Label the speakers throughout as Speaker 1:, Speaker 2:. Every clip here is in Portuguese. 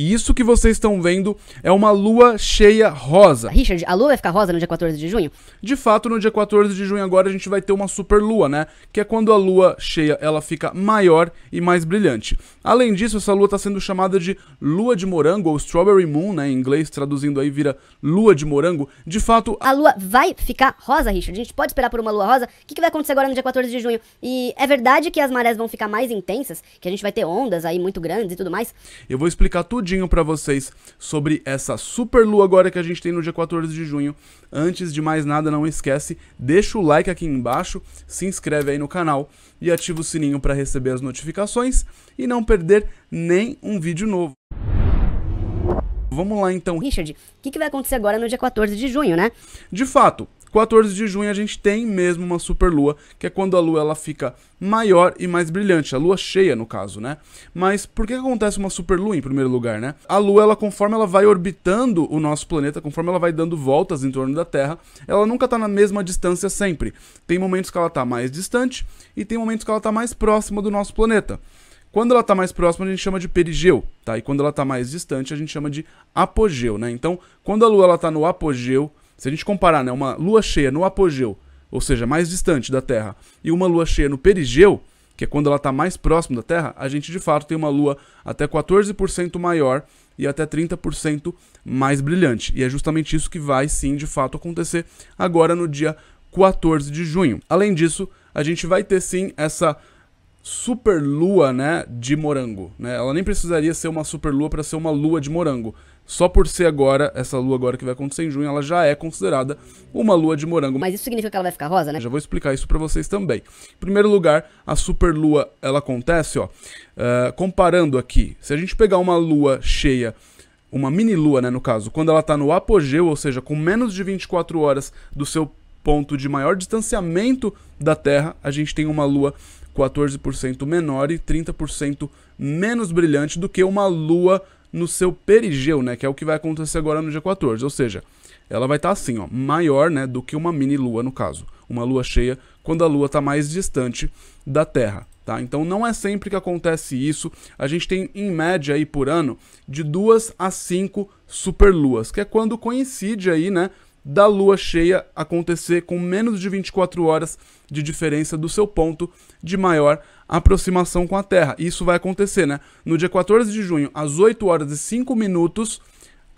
Speaker 1: E isso que vocês estão vendo é uma lua cheia rosa. Richard, a lua vai ficar rosa no dia 14 de junho? De fato, no dia 14 de junho agora a gente vai ter uma super lua, né? Que é quando a lua cheia ela fica maior e mais brilhante. Além disso, essa lua está sendo chamada de lua de morango ou strawberry moon, né? Em inglês, traduzindo aí vira lua de morango. De fato, a lua vai ficar rosa, Richard. A gente pode esperar por uma lua rosa. O que, que vai acontecer agora no dia 14 de junho? E é verdade que as marés vão ficar mais intensas, que a gente vai ter ondas aí muito grandes e tudo mais? Eu vou explicar tudo tudinho para vocês sobre essa super lua agora que a gente tem no dia 14 de junho. Antes de mais nada, não esquece, deixa o like aqui embaixo, se inscreve aí no canal e ativa o sininho para receber as notificações e não perder nem um vídeo novo. Vamos lá então. Richard, o que, que vai acontecer agora no dia 14 de junho, né? De fato, 14 de junho a gente tem mesmo uma superlua, que é quando a lua ela fica maior e mais brilhante, a lua cheia no caso, né? Mas por que acontece uma superlua em primeiro lugar, né? A lua, ela conforme ela vai orbitando o nosso planeta, conforme ela vai dando voltas em torno da Terra, ela nunca tá na mesma distância sempre. Tem momentos que ela tá mais distante e tem momentos que ela tá mais próxima do nosso planeta. Quando ela está mais próxima, a gente chama de perigeu, tá? E quando ela está mais distante, a gente chama de apogeu, né? Então, quando a Lua está no apogeu, se a gente comparar né, uma lua cheia no apogeu, ou seja, mais distante da Terra, e uma lua cheia no perigeu, que é quando ela está mais próximo da Terra, a gente de fato tem uma lua até 14% maior e até 30% mais brilhante. E é justamente isso que vai sim de fato acontecer agora no dia 14 de junho. Além disso, a gente vai ter sim essa super lua, né, de morango, né? Ela nem precisaria ser uma super lua para ser uma lua de morango. Só por ser agora, essa lua agora que vai acontecer em junho, ela já é considerada uma lua de morango. Mas isso significa que ela vai ficar rosa, né? Já vou explicar isso para vocês também. Em primeiro lugar, a superlua, ela acontece, ó, uh, comparando aqui, se a gente pegar uma lua cheia uma mini lua, né, no caso, quando ela está no apogeu, ou seja, com menos de 24 horas do seu ponto de maior distanciamento da Terra, a gente tem uma lua 14% menor e 30% menos brilhante do que uma lua no seu perigeu, né? Que é o que vai acontecer agora no dia 14. Ou seja, ela vai estar tá assim, ó, maior, né, do que uma mini lua no caso, uma lua cheia, quando a lua está mais distante da Terra, tá? Então não é sempre que acontece isso. A gente tem em média aí por ano de duas a cinco superluas, que é quando coincide aí, né, da lua cheia acontecer com menos de 24 horas de diferença do seu ponto de maior aproximação com a Terra. Isso vai acontecer, né? No dia 14 de junho, às 8 horas e 5 minutos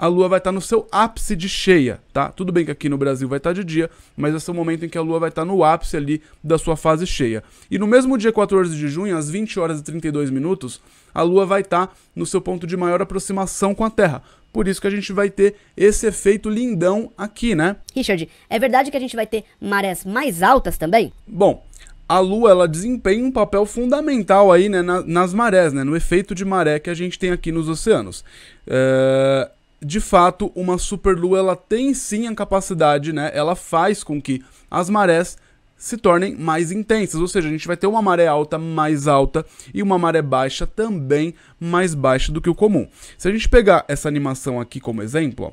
Speaker 1: a lua vai estar tá no seu ápice de cheia, tá? Tudo bem que aqui no Brasil vai estar tá de dia, mas esse é o momento em que a lua vai estar tá no ápice ali da sua fase cheia. E no mesmo dia 14 de junho, às 20 horas e 32 minutos, a lua vai estar tá no seu ponto de maior aproximação com a Terra. Por isso que a gente vai ter esse efeito lindão aqui, né? Richard, é verdade que a gente vai ter marés mais altas também? Bom, a Lua ela desempenha um papel fundamental aí né, na, nas marés, né, no efeito de maré que a gente tem aqui nos oceanos. É, de fato, uma superlua ela tem sim a capacidade, né? Ela faz com que as marés se tornem mais intensas, ou seja, a gente vai ter uma maré alta mais alta e uma maré baixa também mais baixa do que o comum. Se a gente pegar essa animação aqui como exemplo,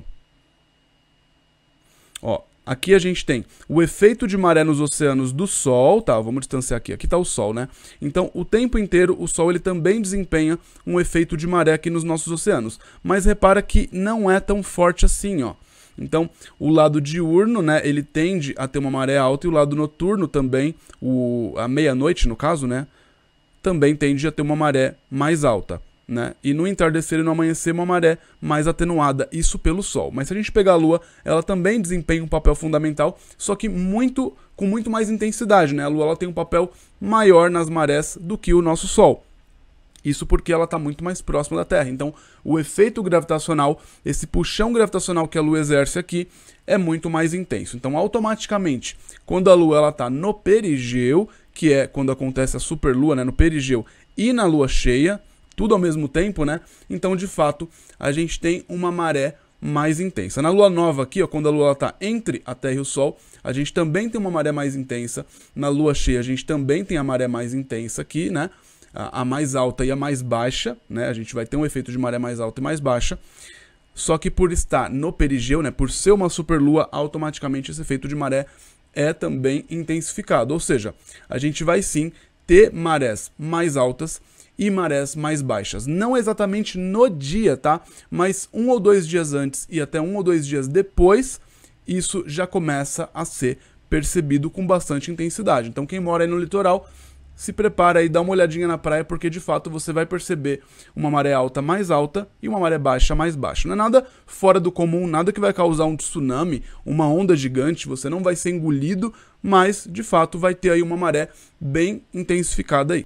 Speaker 1: ó, ó Aqui a gente tem o efeito de maré nos oceanos do Sol, tá? Vamos distanciar aqui. Aqui está o Sol, né? Então, o tempo inteiro o Sol ele também desempenha um efeito de maré aqui nos nossos oceanos. Mas repara que não é tão forte assim, ó. Então, o lado diurno, né, ele tende a ter uma maré alta e o lado noturno também, o, a meia-noite no caso, né, também tende a ter uma maré mais alta né? E no entardecer e no amanhecer, uma maré mais atenuada, isso pelo Sol. Mas se a gente pegar a Lua, ela também desempenha um papel fundamental, só que muito com muito mais intensidade, né? A Lua ela tem um papel maior nas marés do que o nosso Sol. Isso porque ela está muito mais próxima da Terra. Então, o efeito gravitacional, esse puxão gravitacional que a Lua exerce aqui, é muito mais intenso. Então, automaticamente, quando a Lua está no perigeu, que é quando acontece a superlua, né, no perigeu, e na Lua cheia, tudo ao mesmo tempo, né? Então, de fato, a gente tem uma maré mais intensa. Na lua nova aqui, ó, quando a lua está entre a Terra e o Sol, a gente também tem uma maré mais intensa. Na lua cheia, a gente também tem a maré mais intensa aqui, né? A, a mais alta e a mais baixa, né? A gente vai ter um efeito de maré mais alta e mais baixa. Só que por estar no perigeu, né, por ser uma superlua, automaticamente esse efeito de maré é também intensificado. Ou seja, a gente vai sim ter marés mais altas e marés mais baixas. Não exatamente no dia, tá? Mas um ou dois dias antes e até um ou dois dias depois, isso já começa a ser percebido com bastante intensidade. Então quem mora aí no litoral, se prepara e dá uma olhadinha na praia, porque de fato você vai perceber uma maré alta mais alta e uma maré baixa mais baixa. Não é nada fora do comum, nada que vai causar um tsunami, uma onda gigante, você não vai ser engolido, mas de fato vai ter aí uma maré bem intensificada aí.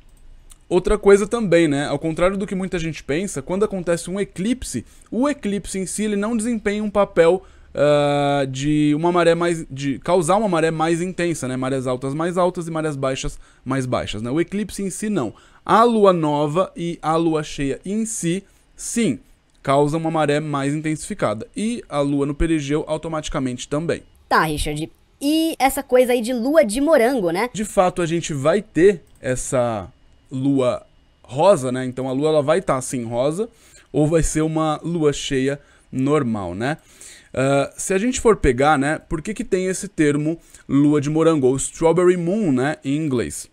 Speaker 1: Outra coisa também, né? Ao contrário do que muita gente pensa, quando acontece um eclipse, o eclipse em si ele não desempenha um papel uh, de uma maré mais. de causar uma maré mais intensa, né? Marés altas mais altas e marés baixas mais baixas, né? O eclipse em si não. A lua nova e a lua cheia em si, sim, causa uma maré mais intensificada. E a lua no perigeu automaticamente também. Tá, Richard. E essa coisa aí de lua de morango, né? De fato, a gente vai ter essa lua rosa, né? Então a lua ela vai estar tá, assim rosa ou vai ser uma lua cheia normal, né? Uh, se a gente for pegar, né, por que, que tem esse termo lua de morango, ou strawberry moon, né, em inglês?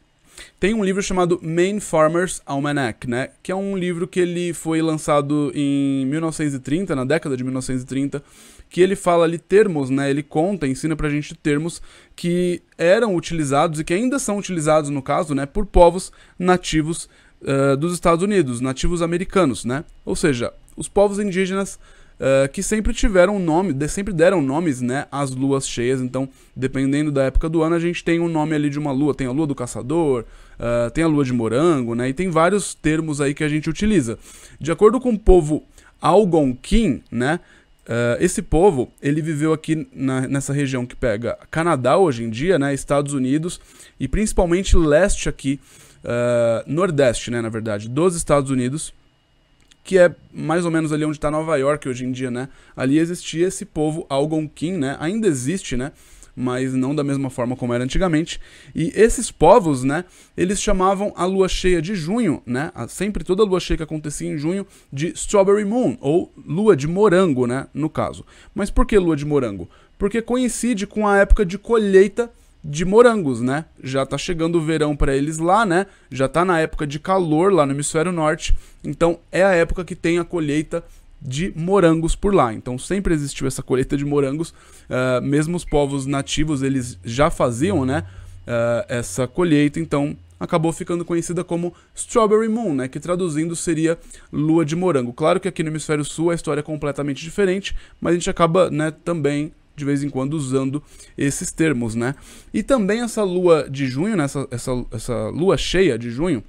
Speaker 1: Tem um livro chamado Maine Farmers Almanac, né? Que é um livro que ele foi lançado em 1930, na década de 1930, que ele fala ali termos, né? Ele conta, ensina pra gente termos que eram utilizados e que ainda são utilizados, no caso, né? Por povos nativos uh, dos Estados Unidos, nativos americanos, né? Ou seja, os povos indígenas uh, que sempre tiveram nome, de, sempre deram nomes, né, às luas cheias. Então, dependendo da época do ano, a gente tem um nome ali de uma lua. Tem a lua do caçador, uh, tem a lua de morango, né, e tem vários termos aí que a gente utiliza. De acordo com o povo Algonquin, né, Uh, esse povo, ele viveu aqui na, nessa região que pega Canadá hoje em dia, né, Estados Unidos e principalmente leste aqui, uh, nordeste, né, na verdade, dos Estados Unidos que é mais ou menos ali onde está Nova York hoje em dia, né? Ali existia esse povo Algonquin, né? Ainda existe, né? Mas não da mesma forma como era antigamente. E esses povos, né? Eles chamavam a lua cheia de junho, né? Sempre toda lua cheia que acontecia em junho de Strawberry Moon, ou lua de morango, né? No caso. Mas por que lua de morango? Porque coincide com a época de colheita de morangos, né? Já tá chegando o verão para eles lá, né? Já tá na época de calor lá no hemisfério norte, então é a época que tem a colheita de morangos por lá. Então sempre existiu essa colheita de morangos, uh, mesmo os povos nativos eles já faziam, né? Uh, essa colheita, então acabou ficando conhecida como Strawberry Moon, né, que traduzindo seria Lua de Morango. Claro que aqui no hemisfério sul a história é completamente diferente, mas a gente acaba, né, também de vez em quando usando esses termos, né? E também essa lua de junho, né? essa, essa, essa lua cheia de junho,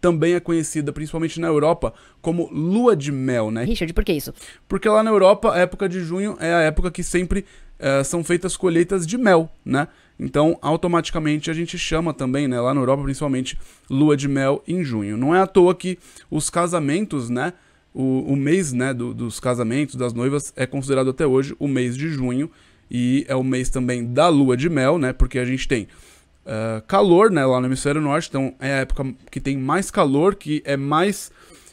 Speaker 1: também é conhecida, principalmente na Europa, como lua de mel, né? Richard, por que isso? Porque lá na Europa, a época de junho é a época que sempre uh, são feitas colheitas de mel, né? Então, automaticamente a gente chama também, né, lá na Europa, principalmente, lua de mel em junho. Não é à toa que os casamentos, né, o, o mês né, do, dos casamentos, das noivas, é considerado até hoje o mês de junho. E é o mês também da lua de mel, né? Porque a gente tem uh, calor né, lá no hemisfério norte, então é a época que tem mais calor, que é mais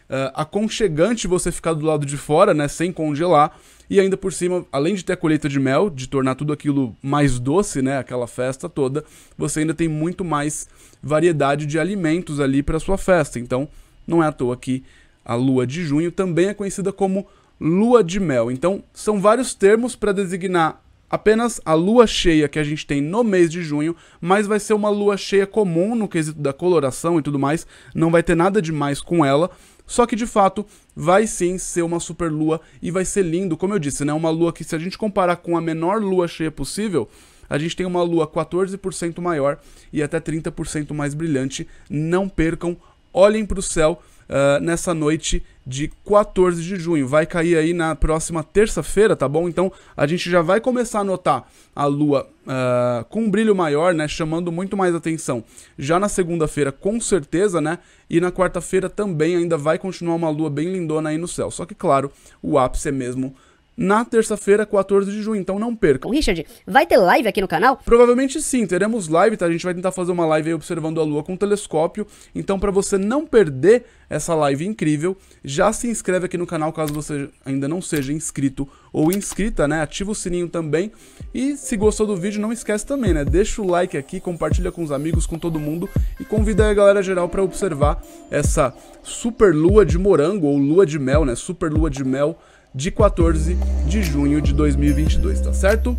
Speaker 1: uh, aconchegante você ficar do lado de fora, né? Sem congelar. E ainda por cima, além de ter a colheita de mel, de tornar tudo aquilo mais doce, né, aquela festa toda, você ainda tem muito mais variedade de alimentos ali para sua festa. Então, não é à toa que a lua de junho também é conhecida como lua de mel. Então, são vários termos para designar apenas a lua cheia que a gente tem no mês de junho, mas vai ser uma lua cheia comum no quesito da coloração e tudo mais, não vai ter nada demais com ela. Só que de fato vai sim ser uma super lua e vai ser lindo, como eu disse, né? Uma lua que se a gente comparar com a menor lua cheia possível, a gente tem uma lua 14% maior e até 30% mais brilhante. Não percam, olhem para o céu uh, nessa noite de 14 de junho. Vai cair aí na próxima terça-feira, tá bom? Então a gente já vai começar a notar a lua uh, com um brilho maior, né? Chamando muito mais atenção. Já na segunda-feira, com certeza, né? E na quarta-feira também ainda vai continuar uma lua bem lindona aí no céu. Só que, claro, o ápice é mesmo na terça-feira, 14 de junho. Então não perca. Richard, vai ter live aqui no canal? Provavelmente sim, teremos live, tá? A gente vai tentar fazer uma live aí observando a Lua com telescópio. Então, para você não perder essa live incrível, já se inscreve aqui no canal caso você ainda não seja inscrito ou inscrita, né? Ativa o sininho também. E se gostou do vídeo, não esquece também, né? Deixa o like aqui, compartilha com os amigos, com todo mundo e convida a galera geral para observar essa super lua de morango ou lua de mel, né? Super lua de mel de 14 de junho de 2022, tá certo?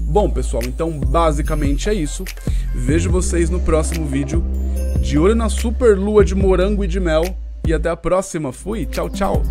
Speaker 1: Bom, pessoal, então basicamente é isso. Vejo vocês no próximo vídeo. De olho na super lua de morango e de mel. E até a próxima. Fui, tchau, tchau.